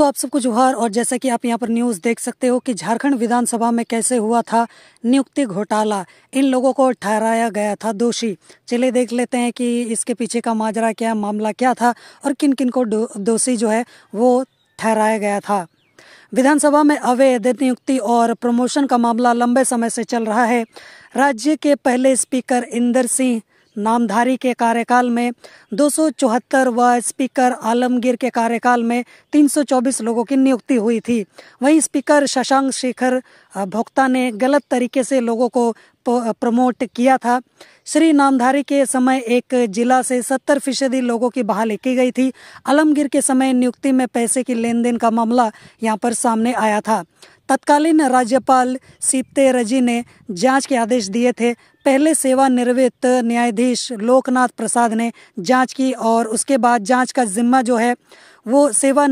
दोस्तों आप सबको जुहार और जैसा कि आप यहां पर न्यूज़ देख सकते हो कि झारखंड विधानसभा में कैसे हुआ था नियुक्ति घोटाला इन लोगों को ठहराया गया था दोषी चलिए देख लेते हैं कि इसके पीछे का माजरा क्या मामला क्या था और किन किन को दोषी जो है वो ठहराया गया था विधानसभा में अवैध नियुक्ति और प्रमोशन का मामला लंबे समय से चल रहा है राज्य के पहले स्पीकर इंदर सिंह नामधारी के कार्यकाल में दो व स्पीकर आलमगीर के कार्यकाल में 324 लोगों की नियुक्ति हुई थी वहीं स्पीकर शशांक शेखर भोक्ता ने गलत तरीके से लोगों को प्रमोट किया था श्री नामधारी के समय एक जिला से 70 फीसदी लोगों की बहाली की गई थी आलमगीर के समय नियुक्ति में पैसे की लेन देन का मामला यहाँ पर सामने आया था तत्कालीन राज्यपाल सीते रजी ने जांच के आदेश दिए थे पहले निर्वृत्त न्यायाधीश लोकनाथ प्रसाद ने जांच की और उसके बाद जांच का जिम्मा जो है वो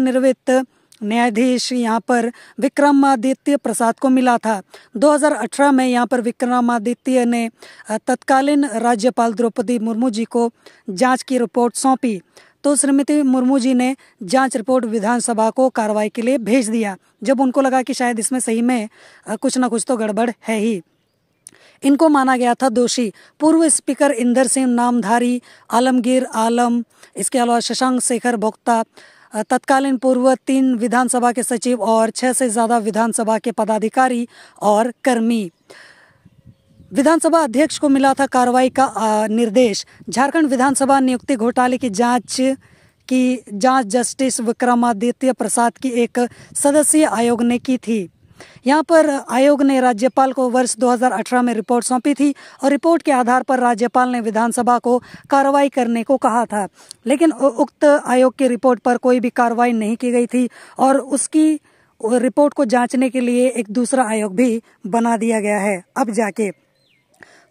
निर्वृत्त न्यायाधीश यहाँ पर विक्रमादित्य प्रसाद को मिला था 2018 में यहाँ पर विक्रमादित्य ने तत्कालीन राज्यपाल द्रौपदी मुर्मू जी को जांच की रिपोर्ट सौंपी तो श्रीमती मुर्मू जी ने जांच रिपोर्ट विधानसभा को कार्रवाई के लिए भेज दिया जब उनको लगा कि शायद इसमें सही में कुछ ना कुछ तो गड़बड़ है ही इनको माना गया था दोषी पूर्व स्पीकर इंदर सिंह नामधारी आलमगीर आलम इसके अलावा शशांक शेखर भोक्ता तत्कालीन पूर्व तीन विधानसभा के सचिव और छह से ज़्यादा विधानसभा के पदाधिकारी और कर्मी विधानसभा अध्यक्ष को मिला था कार्रवाई का निर्देश झारखंड विधानसभा नियुक्ति घोटाले की जांच की जांच जस्टिस विक्रमादित्य प्रसाद की एक सदस्यीय आयोग ने की थी यहाँ पर आयोग ने राज्यपाल को वर्ष 2018 में रिपोर्ट सौंपी थी और रिपोर्ट के आधार पर राज्यपाल ने विधानसभा को कार्रवाई करने को कहा था लेकिन उक्त आयोग की रिपोर्ट पर कोई भी कार्रवाई नहीं की गई थी और उसकी रिपोर्ट को जांचने के लिए एक दूसरा आयोग भी बना दिया गया है अब जाके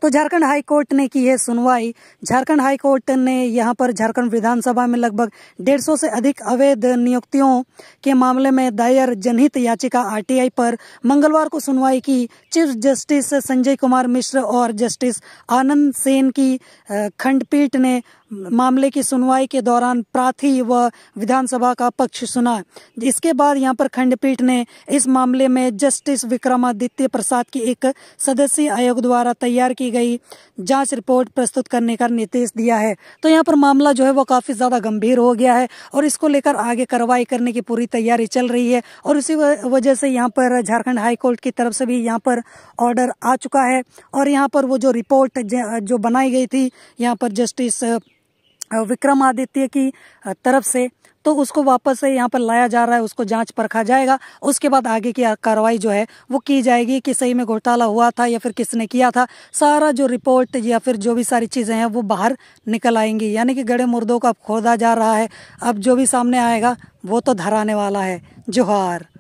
तो झारखंड कोर्ट ने की है सुनवाई झारखंड कोर्ट ने यहाँ पर झारखंड विधानसभा में लगभग डेढ़ सौ से अधिक अवैध नियुक्तियों के मामले में दायर जनहित याचिका आरटीआई पर मंगलवार को सुनवाई की चीफ जस्टिस संजय कुमार मिश्र और जस्टिस आनंद सेन की खंडपीठ ने मामले की सुनवाई के दौरान प्रार्थी व विधानसभा का पक्ष सुना इसके बाद यहाँ पर खंडपीठ ने इस मामले में जस्टिस विक्रमादित्य प्रसाद की एक सदस्यीय आयोग द्वारा तैयार की की गई जांच रिपोर्ट प्रस्तुत करने का निर्देश दिया है तो यहाँ पर मामला जो है वो काफ़ी ज़्यादा गंभीर हो गया है और इसको लेकर आगे कार्रवाई करने की पूरी तैयारी चल रही है और इसी वजह से यहाँ पर झारखंड हाईकोर्ट की तरफ से भी यहाँ पर ऑर्डर आ चुका है और यहाँ पर वो जो रिपोर्ट जो बनाई गई थी यहाँ पर जस्टिस विक्रमादित्य की तरफ से तो उसको वापस से यहाँ पर लाया जा रहा है उसको जाँच परखा जाएगा उसके बाद आगे की कार्रवाई जो है वो की जाएगी कि सही में घोटाला हुआ था या फिर किसने किया था सारा जो रिपोर्ट या फिर जो भी सारी चीज़ें हैं वो बाहर निकल आएंगी यानी कि गड़े मुर्दों को अब खोदा जा रहा है अब जो भी सामने आएगा वो तो धराने वाला है जोहार